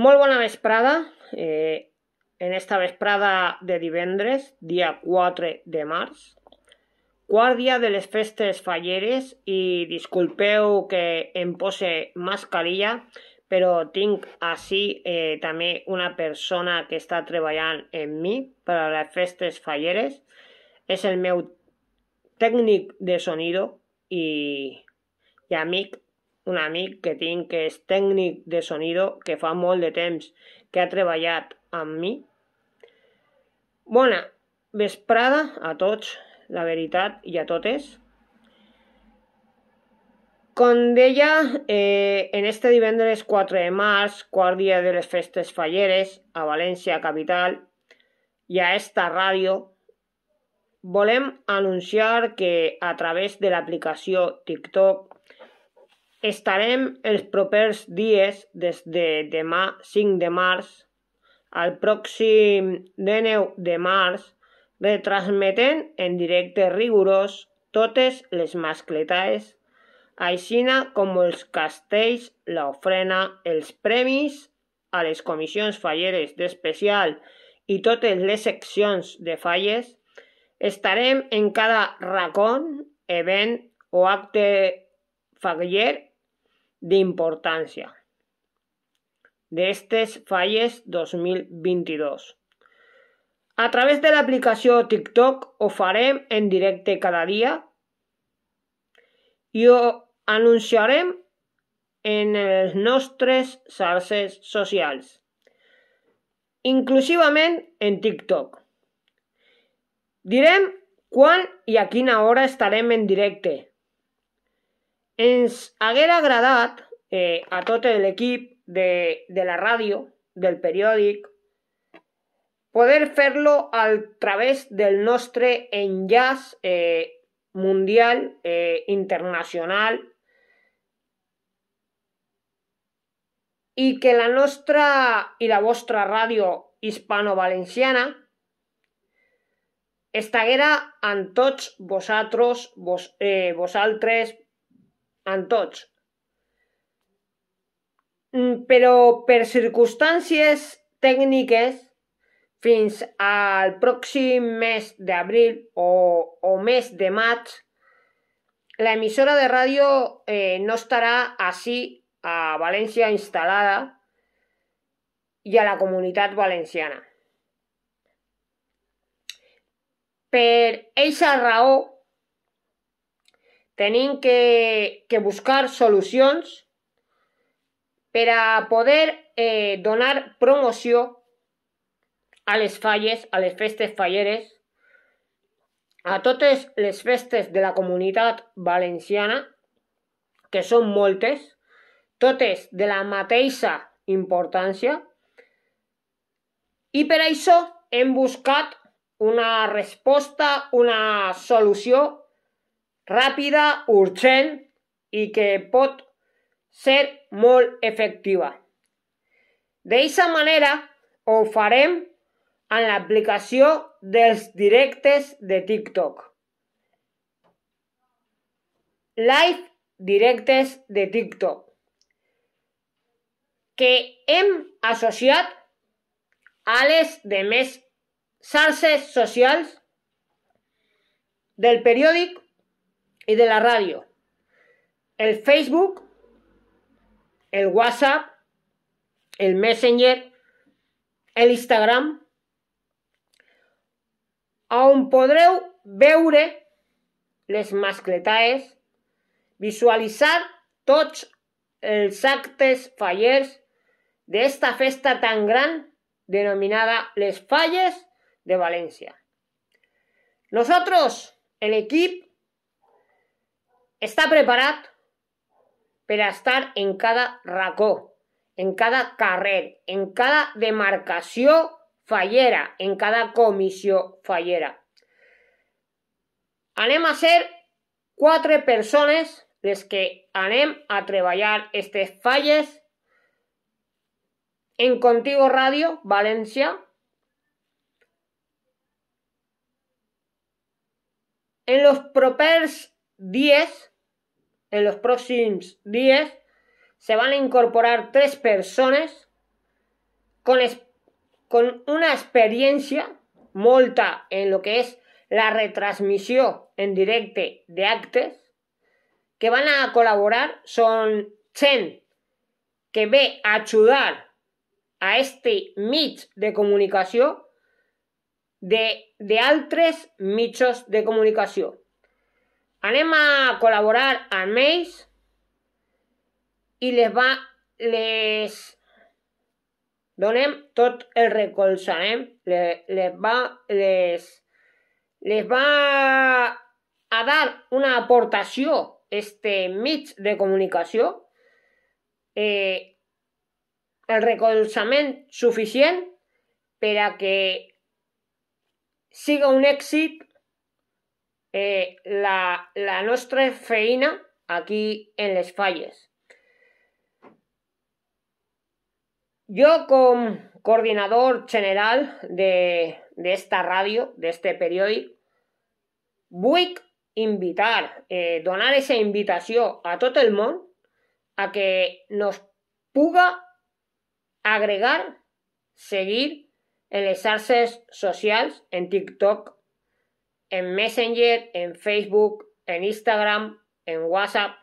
Molt bona vesprada. Eh, en esta vesprada de divendres, dia 4 de març. Quart dia de les festes falleres i disculpeu que em pose mascarilla, però tinc així eh, també una persona que està treballant en mi per a les festes falleres. És el meu tècnic de sonido i, i amic un amic que tinc que és tècnic de sonido que fa molt de temps que ha treballat amb mi. Bona vesprada a tots, la veritat, i a totes. Com deia, eh, en este divendres 4 de març, quart dia de les festes falleres a València capital i a esta ràdio, volem anunciar que a través de l'aplicació TikTok Estarem els propers dies des de demà 5 de març al pròxim 9 de març retransmetent en directe rigorós totes les mascletades, aixina com els castells, l'ofrena, els premis a les comissions falleres d'especial i totes les seccions de falles, estarem en cada racon, event o acte faller de importancia. De estes falles 2022. A través de l'aplicació TikTok ho farem en directe cada dia i ho anunciarem en els nostres xarxes socials, inclusivament en TikTok. Direm quan i a quina hora estarem en directe ens haguera agradat eh, a tot l'equip de, de la ràdio, del periòdic, poder fer-lo a través del nostre enllaç eh, mundial, eh, internacional, i que la nostra i la vostra ràdio hispano-valenciana estaguera amb tots vosaltres, vos, eh, vosaltres, en tots. Mm, però per circumstàncies tècniques, fins al pròxim mes d'abril o, o mes de maig, la de ràdio eh, no estarà així a València instal·lada i a la comunitat valenciana. Per aquesta raó, tenim que, que buscar solucions per a poder eh, donar promoció a les falles, a les festes falleres, a totes les festes de la comunitat valenciana, que són moltes, totes de la mateixa importància, i per això hem buscat una resposta, una solució ràpida, urgent i que pot ser molt efectiva. D'aquesta manera ho farem en l'aplicació dels directes de TikTok. Live directes de TikTok que hem associat a les de més xarxes socials del periòdic de la radio, el Facebook, el WhatsApp, el Messenger, el Instagram. aún podreu veure les mascletaes, visualizar tots els actes fallers esta festa tan gran denominada les Falles de Valencia Nosotros, el equipo Está preparado para estar en cada racó, en cada carrer, en cada demarcación fallera, en cada comisión fallera. Anem a ser cuatro personas les que anem a treballar aquestes falles en Contigo Radio, Valencia. en los propers 10 en los próximos días se van a incorporar tres personas con, una experiencia molta en lo que es la retransmisión en directo de actes que van a colaborar son Chen, que ve a ayudar a este mit de comunicación de, de altres de comunicación. anem a col·laborar amb ells i les va, les donem tot el recolzament, les, les va, les, les va a dar una aportació este mig de comunicació, eh, el recolzament suficient per a que siga un èxit Eh, la, nuestra feina aquí en les falles. Yo como coordinador general de, esta radio, de este periódico, voy a invitar, donar esa invitación a todo el mundo a que nos puga agregar, seguir en las artes sociales, en TikTok, en Messenger, en Facebook, en Instagram, en WhatsApp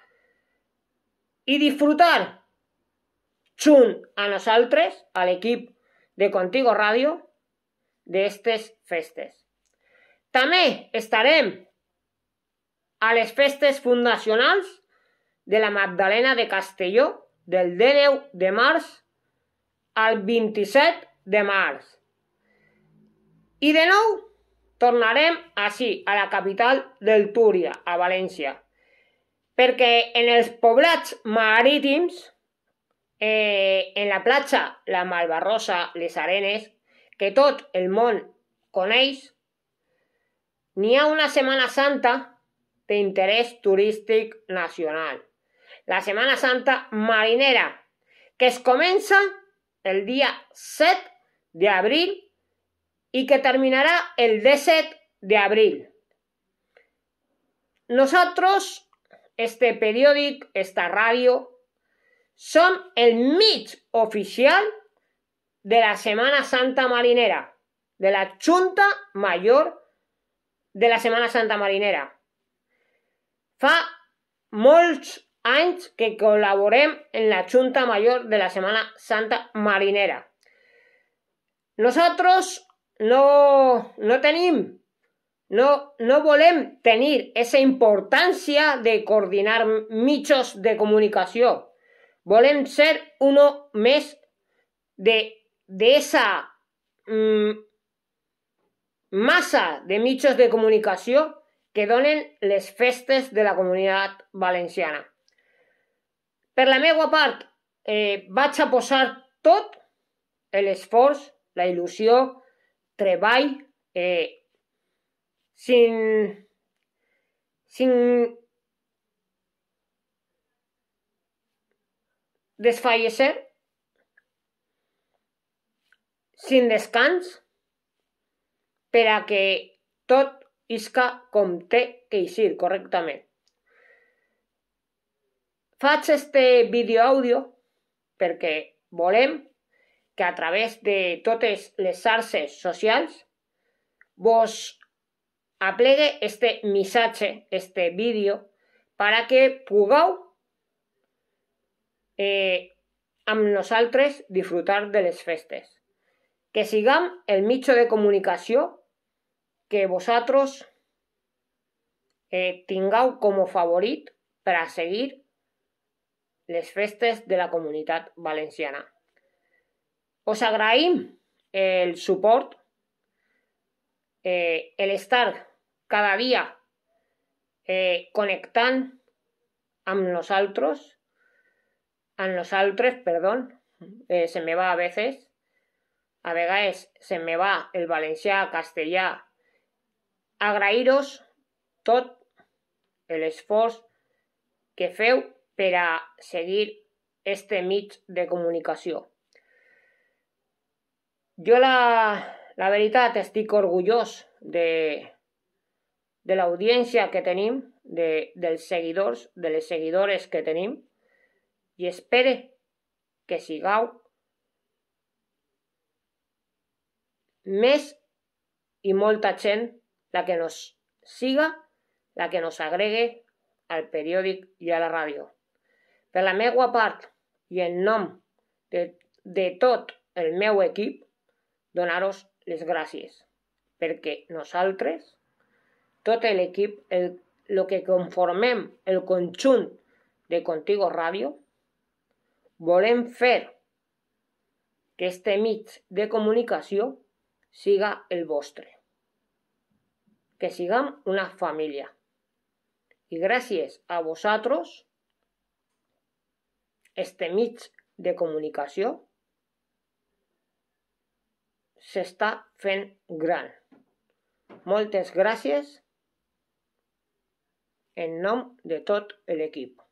i disfrutar junt a nosaltres, a l'equip de Contigo Ràdio, d'aquestes festes. També estarem a les festes fundacionals de la Magdalena de Castelló del 10 de març al 27 de març. I de nou Tornarem així, a la capital del Túria, a València, perquè en els poblats marítims, eh, en la platja La Malvarrosa, les Arenes, que tot el món coneix, n'hi ha una Setmana Santa d'interès turístic nacional. La Setmana Santa marinera, que es comença el dia 7 d'abril y que terminará el 10 de abril. Nosotros, este periódico, esta radio, son el MIT oficial de la Semana Santa Marinera, de la Junta Mayor de la Semana Santa Marinera. Fa molts anys que colaborem en la Junta Mayor de la Semana Santa Marinera. Nosotros no, no tenim, no, no volem tenir aquesta importància de coordinar mitjos de comunicació. Volem ser uno més de, d'aquesta mm, massa de mitjos de comunicació que donen les festes de la comunitat valenciana. Per la meva part, eh, vaig a posar tot l'esforç, la il·lusió, treball eh, sin, sin desfallecer, sin descans, per a que tot isca com té que eixir correctament. Faig este vídeo àudio perquè volem que a través de totes les xarxes socials vos aplegue este missatge, este vídeo, per a que pugueu eh, amb nosaltres disfrutar de les festes. Que sigam el mitjà de comunicació que vosaltres eh, tingueu com a favorit per a seguir les festes de la comunitat valenciana. Os agraïm el suport, eh, el estar cada dia eh, connectant amb nosaltres, amb nosaltres, perdó, eh, se me va a veces, a vegades se me va el valencià, castellà, agrairos tot l'esforç que feu per a seguir este mig de comunicació. Jo la, la veritat estic orgullós de, de l'audiència que tenim, de, dels seguidors, de les seguidores que tenim, i espere que sigau més i molta gent la que nos siga, la que nos agregue al periòdic i a la ràdio. Per la meva part i en nom de, de tot el meu equip, donar-vos les gràcies, perquè nosaltres, tot l'equip, el, el que conformem el conjunt de Contigo Ràdio, volem fer que este mig de comunicació siga el vostre. Que sigam una família. I gràcies a vosaltres, este mig de comunicació s'està fent gran. Moltes gràcies en nom de tot l'equip.